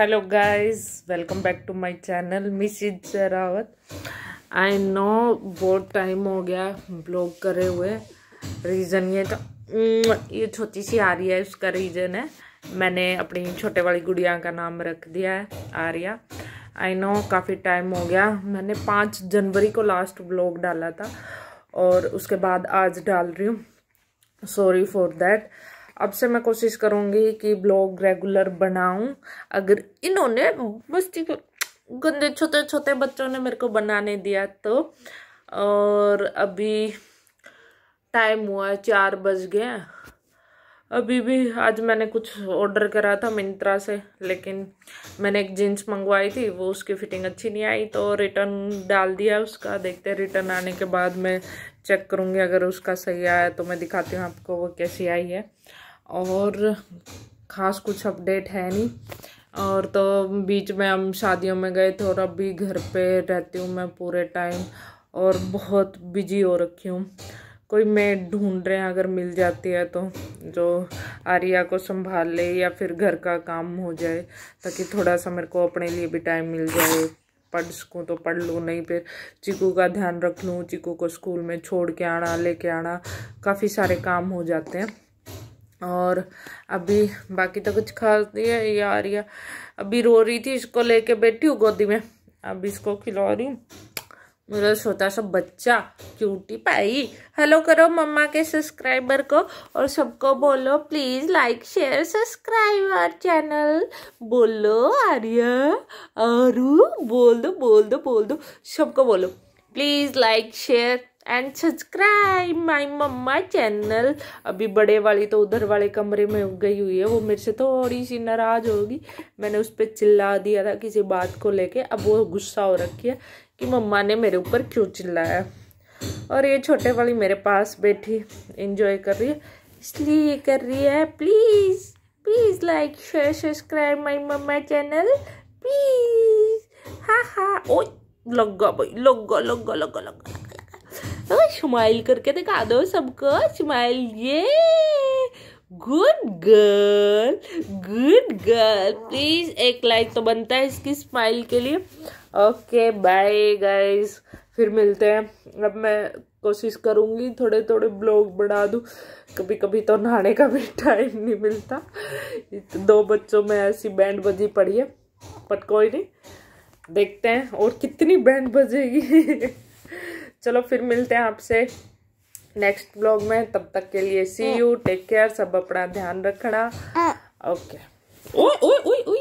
hello guys welcome back to my channel mrs Rawat I know बहुत time हो गया blog करे हुए रीज़न ये तो ये छोटी सी आर्या है उसका रीज़न है मैंने अपनी छोटे वाली गुड़िया का नाम रख दिया है आर्या आई नो काफ़ी टाइम हो गया मैंने पाँच जनवरी को लास्ट ब्लॉग डाला था और उसके बाद आज डाल रही हूँ सॉरी फॉर दैट अब से मैं कोशिश करूँगी कि ब्लॉग रेगुलर बनाऊं अगर इन्होंने मस्ती गंदे छोटे छोटे बच्चों ने मेरे को बनाने दिया तो और अभी टाइम हुआ है चार बज गए अभी भी आज मैंने कुछ ऑर्डर करा था मिंत्रा से लेकिन मैंने एक जीन्स मंगवाई थी वो उसकी फिटिंग अच्छी नहीं आई तो रिटर्न डाल दिया उसका देखते हैं रिटर्न आने के बाद मैं चेक करूँगी अगर उसका सही आया तो मैं दिखाती हूँ आपको वो कैसी आई है और ख़ास कुछ अपडेट है नहीं और तो बीच में हम शादियों में गए थे और अभी भी घर पे रहती हूँ मैं पूरे टाइम और बहुत बिजी हो रखी हूँ कोई मैं ढूंढ रहे हैं अगर मिल जाती है तो जो आर्या को संभाल ले या फिर घर का काम हो जाए ताकि थोड़ा सा मेरे को अपने लिए भी टाइम मिल जाए पढ़ सकूँ तो पढ़ लूँ नहीं फिर चिकू का ध्यान रख लूँ चिकू को स्कूल में छोड़ के आना लेके आना काफ़ी सारे काम हो जाते हैं और अभी बाकी तो कुछ खास नहीं है ये है अभी रो रही थी इसको लेके बैठी हूँ गोदी में अब इसको खिला रही हूँ मेरा छोटा सा बच्चा क्यूटी पाई हेलो करो मम्मा के सब्सक्राइबर को और सबको बोलो please like share subscribe channel बोलो आर्या आरू बोल दो बोल दो बोल दो सबको बोलो please like share and subscribe my mama channel अभी बड़े वाली तो उधर वाले कमरे में गई हुई है वो मेरे से थोड़ी सी नाराज़ होगी मैंने उस पर चिल्ला दिया था किसी बात को लेके अब वो गुस्सा हो रखी है कि मम्मा ने मेरे ऊपर क्यों चिल्लाया और ये छोटे वाली मेरे पास बैठी इंजॉय कर रही है इसलिए कर रही है please please like share subscribe my mama channel please हाँ हाँ ओ लग भाई लग लग्गा लग लग्गा स्माइल करके दिखा दो सबको स्माइल ये good girl good girl please एक लाइक तो बनता है इसकी स्माइल के लिए ओके बाय गाइस फिर मिलते हैं अब मैं कोशिश करूँगी थोड़े थोड़े ब्लॉग बढ़ा दूँ कभी कभी तो नहाने का भी टाइम नहीं मिलता दो बच्चों में ऐसी बैंड बजी पड़ी है बट कोई नहीं देखते हैं और कितनी बैंड बजेगी चलो फिर मिलते हैं आपसे नेक्स्ट ब्लॉग में तब तक के लिए सी यू टेक केयर सब अपना ध्यान रखना ओके ओ ओ ओ